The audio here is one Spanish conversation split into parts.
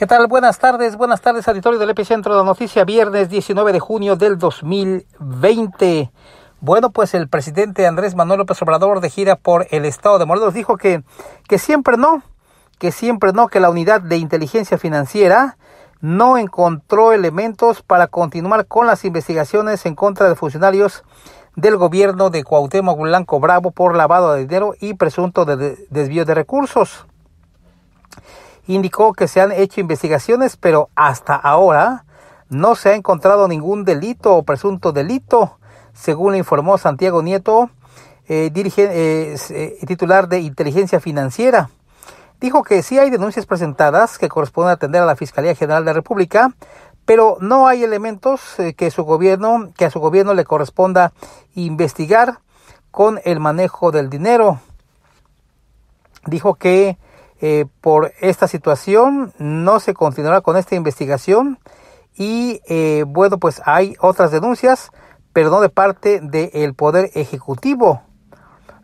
¿Qué tal? Buenas tardes, buenas tardes, auditorio del Epicentro de la Noticia, viernes 19 de junio del 2020. Bueno, pues el presidente Andrés Manuel López Obrador de gira por el estado de Morelos dijo que, que siempre no, que siempre no, que la unidad de inteligencia financiera no encontró elementos para continuar con las investigaciones en contra de funcionarios del gobierno de Cuauhtémoc Blanco Bravo por lavado de dinero y presunto de desvío de recursos indicó que se han hecho investigaciones, pero hasta ahora no se ha encontrado ningún delito o presunto delito, según le informó Santiago Nieto, eh, eh, eh, titular de Inteligencia Financiera. Dijo que sí hay denuncias presentadas que corresponden atender a la Fiscalía General de la República, pero no hay elementos que su gobierno, que a su gobierno le corresponda investigar con el manejo del dinero. Dijo que eh, por esta situación, no se continuará con esta investigación y eh, bueno, pues hay otras denuncias, pero no de parte del Poder Ejecutivo.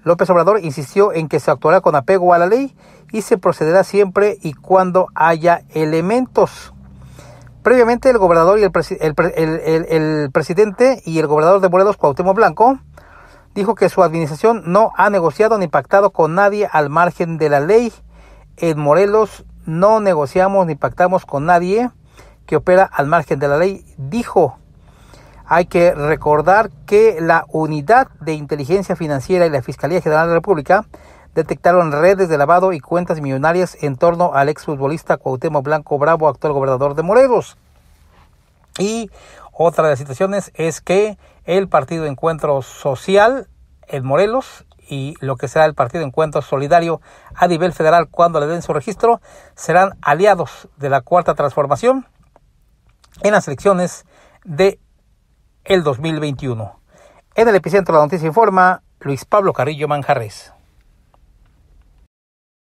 López Obrador insistió en que se actuará con apego a la ley y se procederá siempre y cuando haya elementos. Previamente el gobernador y el, el presidente y el gobernador de Morelos, Cuauhtémoc Blanco, dijo que su administración no ha negociado ni pactado con nadie al margen de la ley en Morelos no negociamos ni pactamos con nadie que opera al margen de la ley, dijo. Hay que recordar que la Unidad de Inteligencia Financiera y la Fiscalía General de la República detectaron redes de lavado y cuentas millonarias en torno al exfutbolista Cuauhtémoc Blanco Bravo, actual gobernador de Morelos. Y otra de las situaciones es que el partido Encuentro Social en Morelos y lo que será el Partido Encuentro Solidario a nivel federal cuando le den su registro serán aliados de la Cuarta Transformación en las elecciones de el 2021. En el epicentro de la noticia informa Luis Pablo Carrillo Manjarres.